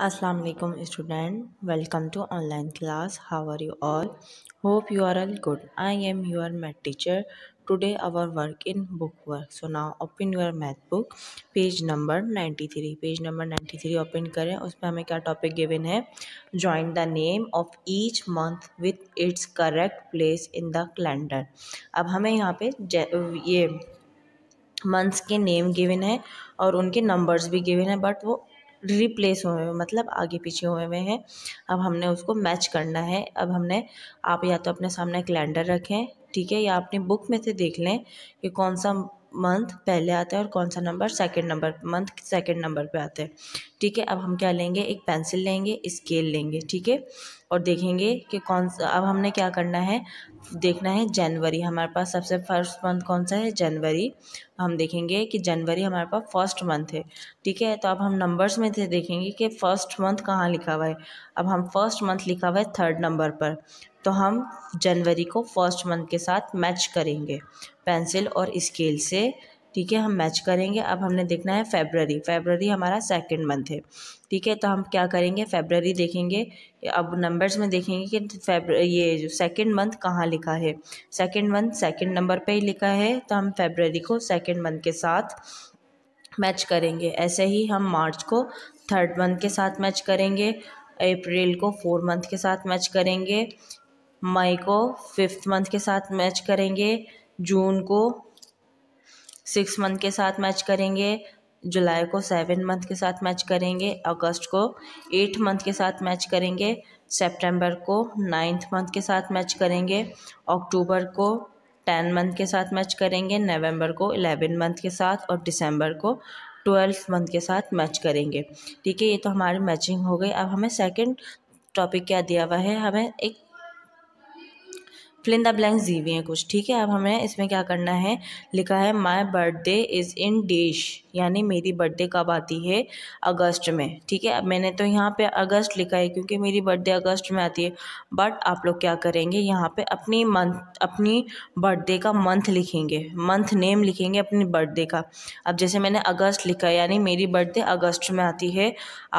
अस्सलाम वालेकुम student welcome to online class how are you all hope you are all good I am your math teacher today our work in book work so now open your math book page number ninety three page number ninety three open करें उसमें हमें क्या topic given है join the name of each month with its correct place in the calendar अब हमें यहाँ पे ये मंथ्स के नेम गिवन है और उनके नंबर्स भी गिवन है बट वो रिप्लेस हुए हुए मतलब आगे पीछे हुए हुए हैं अब हमने उसको मैच करना है अब हमने आप या तो अपने सामने कैलेंडर रखें ठीक है या अपनी बुक में से देख लें कि कौन सा मंथ पहले आता है और कौन सा number second number month second number पे आता है ठीक है अब हम क्या लेंगे एक पेंसिल लेंगे स्केल लेंगे ठीक है और देखेंगे कि कौन सा अब हमने क्या करना है देखना है जनवरी हमारे पास सबसे फर्स्ट मंथ कौन सा है जनवरी हम देखेंगे कि जनवरी हमारे पास फर्स्ट मंथ है ठीक है तो अब हम नंबर्स में थे देखेंगे कि फ़र्स्ट मंथ कहाँ लिखा हुआ है अब हम फर्स्ट मंथ लिखा हुआ है थर्ड नंबर पर तो हम जनवरी को फर्स्ट मंथ के साथ मैच करेंगे पेंसिल और स्केल से ठीक है हम मैच करेंगे अब हमने देखना है फेबररी फेबररी हमारा सेकंड मंथ है ठीक है तो हम क्या करेंगे फेबररी देखेंगे अब नंबर्स में देखेंगे कि फेबर ये जो सेकेंड मंथ कहाँ लिखा है सेकेंड मंथ सेकेंड नंबर पर ही लिखा है तो हम फेबररी को सेकेंड मंथ के साथ मैच करेंगे ऐसे ही हम मार्च को थर्ड मंथ के साथ मैच करेंगे अप्रैल को फोर मंथ के साथ मैच करेंगे मई को फिफ्थ मंथ के साथ मैच करेंगे जून को सिक्स मंथ के साथ मैच करेंगे जुलाई को सेवन मंथ के साथ मैच करेंगे अगस्त को एट मंथ के साथ मैच करेंगे सेप्टेम्बर को नाइन्थ मंथ के साथ मैच करेंगे अक्टूबर को टेन मंथ के साथ मैच करेंगे नवंबर को एलेवन मंथ के साथ और दिसंबर को ट्वेल्थ मंथ के साथ मैच करेंगे ठीक है ये तो हमारी मैचिंग हो गई अब हमें सेकंड टॉपिक क्या दिया हुआ है हमें एक फिलिंदा ब्लैंक्स दी हुई हैं कुछ ठीक है अब हमें इसमें क्या करना है लिखा है my birthday is in dash यानी मेरी बर्थडे कब आती है अगस्त में ठीक है अब मैंने तो यहाँ पे अगस्त लिखा है क्योंकि मेरी बर्थडे अगस्त में आती है बट आप लोग क्या करेंगे यहाँ पे अपनी मंथ अपनी बर्थडे का मंथ लिखेंगे मंथ नेम लिखेंगे अपनी बर्थडे का अब जैसे मैंने अगस्त लिखा है यानी मेरी बर्थडे अगस्त में आती है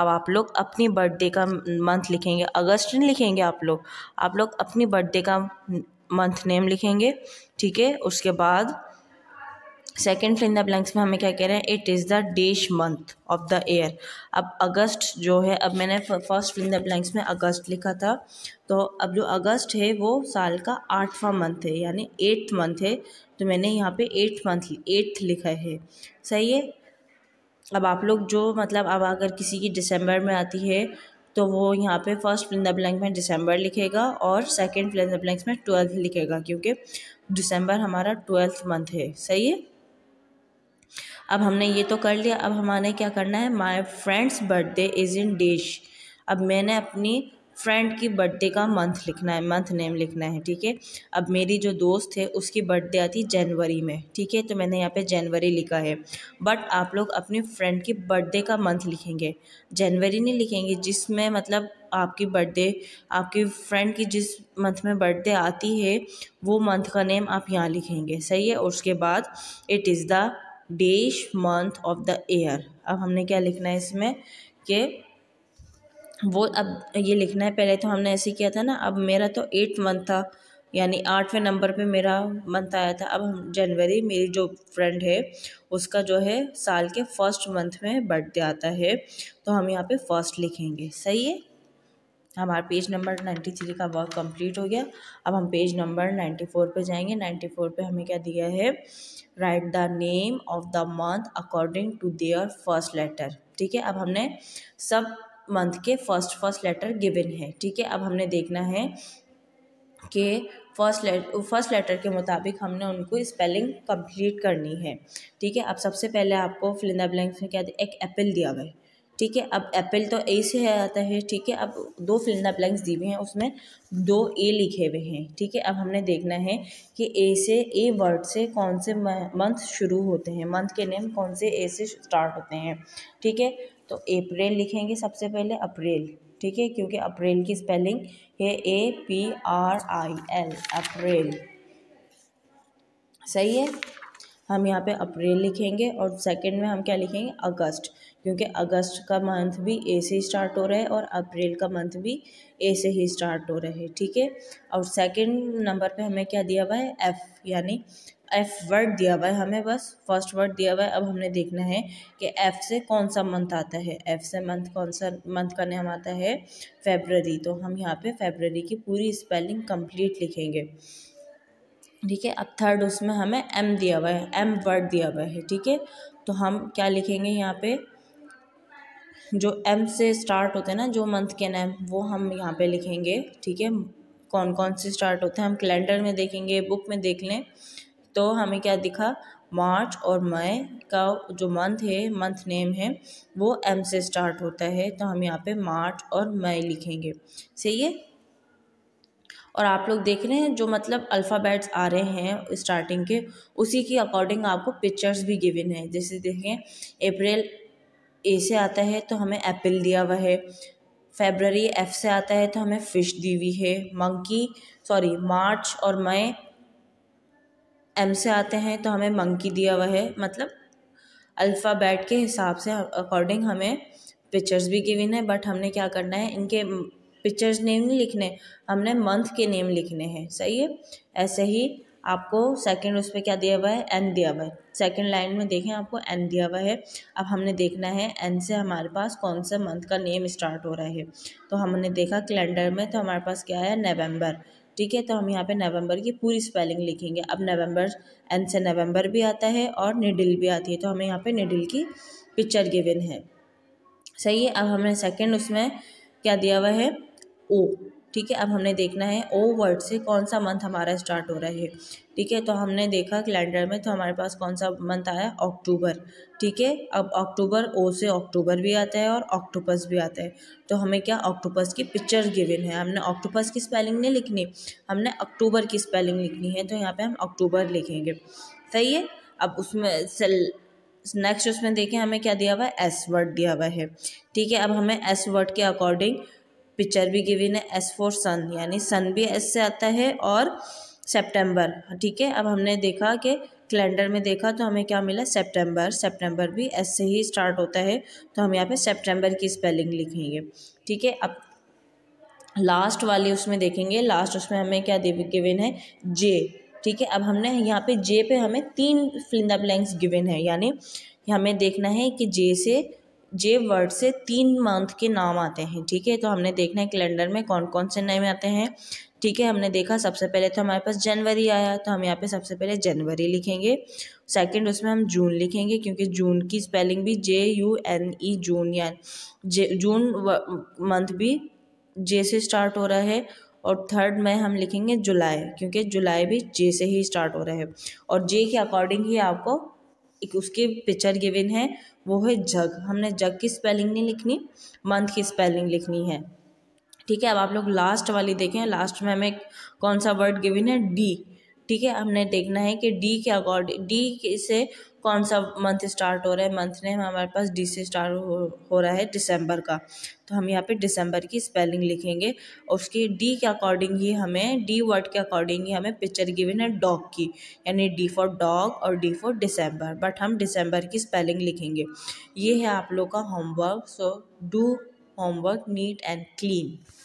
अब आप लोग अपनी बर्थडे का मंथ लिखेंगे अगस्त नहीं लिखेंगे आप लोग आप लोग अपनी बर्थडे का मंथ नेम लिखेंगे ठीक है उसके बाद second fill in the blanks में हमें क्या कह रहे हैं it is the dash month of the year अब अगस्त जो है अब मैंने first fill in the blanks में अगस्त लिखा था तो अब जो अगस्त है वो साल का आठवां मंथ है यानी एट्थ मंथ है तो मैंने यहाँ पे एट्थ मंथ एट्थ लिखा है सही है अब आप लोग जो मतलब अब अगर किसी की दिसंबर में आती है तो वो यहाँ पे फर्स्ट फिल द ब्लैंक में दिसंबर लिखेगा और सेकंड फिल द ब्लैंक में ट्वेल्थ लिखेगा क्योंकि दिसंबर हमारा ट्वेल्थ मंथ है सही है अब हमने ये तो कर लिया अब हमारे क्या करना है my friend's birthday is in dash अब मैंने अपनी फ्रेंड की बर्थडे का मंथ लिखना है मंथ नेम लिखना है ठीक है अब मेरी जो दोस्त है उसकी बर्थडे आती जनवरी में ठीक है तो मैंने यहाँ पे जनवरी लिखा है बट आप लोग अपनी फ्रेंड की बर्थडे का मंथ लिखेंगे जनवरी नहीं लिखेंगे जिसमें मतलब आपकी बर्थडे आपकी फ्रेंड की जिस मंथ में बर्थडे आती है वो मंथ का नेम आप यहाँ लिखेंगे सही है और उसके बाद it is the dash month of the year अब हमने क्या लिखना है इसमें कि वो अब ये लिखना है पहले तो हमने ऐसे ही किया था ना अब मेरा तो एट मंथ था यानी आठवें नंबर पे मेरा मंथ आया था अब हम जनवरी मेरी जो फ्रेंड है उसका जो है साल के फर्स्ट मंथ में बर्थडे आता है तो हम यहाँ पे फर्स्ट लिखेंगे सही है हमारा पेज नंबर नाइन्टी थ्री का वर्क कंप्लीट हो गया अब हम पेज नंबर नाइन्टी फोर पर जाएंगे नाइन्टी फोर पर हमें क्या दिया है write the name of the month according to their first letter ठीक है अब हमने सब मंथ के फर्स्ट फर्स्ट लेटर गिवन है ठीक है अब हमने देखना है कि फर्स्ट लेटर फर्स्ट लेटर के मुताबिक हमने उनको स्पेलिंग कंप्लीट करनी है ठीक है अब सबसे पहले आपको फिलिंदा ब्लैंक्स में क्या एक एप्पल दिया हुआ है ठीक है अब एप्पल तो ए से है आता है ठीक है अब दो फिलिंदा ब्लैंक्स दिए हुए हैं उसमें दो ए लिखे हुए हैं ठीक है अब हमने देखना है कि ए से ए वर्ड से कौन से मंथ शुरू होते हैं मंथ के नेम कौन से ए से स्टार्ट होते हैं ठीक है तो अप्रैल लिखेंगे सबसे पहले अप्रैल ठीक है क्योंकि अप्रैल की स्पेलिंग है A P R I L April सही है हम यहाँ पे अप्रैल लिखेंगे और सेकंड में हम क्या लिखेंगे अगस्त क्योंकि अगस्त का मंथ भी ए से स्टार्ट हो रहा है और अप्रैल का मंथ भी ए से ही स्टार्ट हो रहा है ठीक है और सेकंड नंबर पे हमें क्या दिया हुआ है एफ़ यानी एफ वर्ड दिया हुआ है हमें बस फर्स्ट वर्ड दिया हुआ है अब हमने देखना है कि एफ़ से कौन सा मंथ आता है एफ़ से मंथ कौन सा मंथ का नाम आता है फेबररी तो हम यहाँ पे फेबररी की पूरी स्पेलिंग कंप्लीट लिखेंगे ठीक है अब थर्ड उसमें हमें एम दिया हुआ है एम वर्ड दिया हुआ है ठीक है तो हम क्या लिखेंगे यहाँ पे जो एम से स्टार्ट होते हैं ना जो मंथ के नाम वो हम यहाँ पे लिखेंगे ठीक है कौन कौन से स्टार्ट होते हैं हम कैलेंडर में देखेंगे बुक में देख लें तो हमें क्या दिखा मार्च और मई का जो मंथ है मंथ नेम है वो एम से स्टार्ट होता है तो हम यहाँ पे मार्च और मई लिखेंगे सही है और आप लोग देख रहे हैं जो मतलब अल्फ़ाबेट्स आ रहे हैं स्टार्टिंग के उसी के अकॉर्डिंग आपको पिक्चर्स भी गिवन है जैसे देखें अप्रैल ए से आता है तो हमें एप्पल दिया हुआ है फेबररी एफ से आता है तो हमें फ़िश दी हुई है मंकी सॉरी मार्च और मई एम से आते हैं तो हमें मंकी दिया हुआ है मतलब अल्फ़ाबेट के हिसाब से अकॉर्डिंग हमें पिक्चर्स भी गिविन है बट हमने क्या करना है इनके पिक्चर्स नेम नहीं लिखने हमने मंथ के नेम लिखने हैं सही है ऐसे ही आपको सेकंड उस पर क्या दिया हुआ है एन दिया हुआ है सेकंड लाइन में देखें आपको एन दिया हुआ है अब हमने देखना है एन से हमारे पास कौन सा मंथ का नेम स्टार्ट हो रहा है तो हमने देखा कैलेंडर में तो हमारे पास क्या है नवंबर ठीक है तो हम यहाँ पे नवंबर की पूरी स्पेलिंग लिखेंगे अब नवंबर एन से नवंबर भी आता है और निडिल भी आती है तो हमें यहाँ पे निडिल की पिक्चर गिवन है सही है अब हमें सेकंड उसमें क्या दिया हुआ है ओ ठीक है अब हमने देखना है ओ वर्ड से कौन सा मंथ हमारा स्टार्ट हो रहा है ठीक है तो हमने देखा कैलेंडर में तो हमारे पास कौन सा मंथ आया अक्टूबर ठीक है अब अक्टूबर ओ से अक्टूबर भी आता है और ऑक्टोपस भी आता है तो हमें क्या ऑक्टोपस की पिक्चर गिवन है हमने ऑक्टोपस की स्पेलिंग नहीं लिखनी हमने अक्टूबर की स्पेलिंग लिखनी है तो यहाँ पर हम अक्टूबर लिखेंगे सही है अब उसमें सेल नेक्स्ट उसमें देखें हमें क्या दिया हुआ है एस वर्ड दिया हुआ है ठीक है अब हमें एस वर्ड के अकॉर्डिंग पिक्चर भी गिविन है एस फोर सन यानी सन भी एस से आता है और सेप्टेम्बर ठीक है अब हमने देखा कि कैलेंडर में देखा तो हमें क्या मिला सेप्टेम्बर सेप्टेम्बर भी एस से ही स्टार्ट होता है तो हम यहाँ पे सेप्टेम्बर की स्पेलिंग लिखेंगे ठीक है अब लास्ट वाली उसमें देखेंगे लास्ट उसमें हमें क्या गिविन है जे ठीक है अब हमने यहाँ पे जे पे हमें तीन फिलिंदा ब्लैंक्स गिविन है यानी हमें देखना है कि जे से जे वर्ड से तीन मंथ के नाम आते हैं ठीक है तो हमने देखना है कैलेंडर में कौन कौन से नए आते हैं ठीक है हमने देखा सबसे पहले तो हमारे पास जनवरी आया तो हम यहाँ पे सबसे पहले जनवरी लिखेंगे सेकंड उसमें हम जून लिखेंगे क्योंकि जून की स्पेलिंग भी जे यू एन ई जून या जे जून मंथ भी जे से स्टार्ट हो रहा है और थर्ड में हम लिखेंगे जुलाई क्योंकि जुलाई भी जे से ही स्टार्ट हो रहा है और जे के अकॉर्डिंग ही आपको एक उसके पिक्चर गिविन है वो है जग हमने जग की स्पेलिंग नहीं लिखनी मंथ की स्पेलिंग लिखनी है ठीक है अब आप लोग लास्ट वाली देखें लास्ट में हमें कौन सा वर्ड गिविन है डी ठीक है हमने देखना है कि डी के अकॉर्डिंग डी से कौन सा मंथ स्टार्ट हो रहा है मंथ नेम हमारे पास डी से स्टार्ट हो, हो रहा है दिसंबर का तो हम यहाँ पे दिसंबर की स्पेलिंग लिखेंगे और उसकी डी के अकॉर्डिंग ही हमें डी वर्ड के अकॉर्डिंग ही हमें पिक्चर गिवन है डॉग की यानी डी फॉर डॉग और डी फॉर दिसंबर बट हम दिसंबर की स्पेलिंग लिखेंगे ये है आप लोग का homework so do homework neat and clean